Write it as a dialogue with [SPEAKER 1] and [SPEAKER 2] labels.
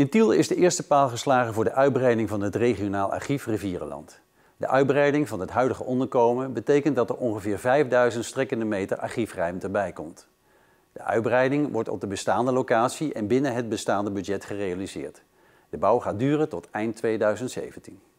[SPEAKER 1] In Tiel is de eerste paal geslagen voor de uitbreiding van het regionaal archief Rivierenland. De uitbreiding van het huidige onderkomen betekent dat er ongeveer 5000 strekkende meter archiefruimte bij komt. De uitbreiding wordt op de bestaande locatie en binnen het bestaande budget gerealiseerd. De bouw gaat duren tot eind 2017.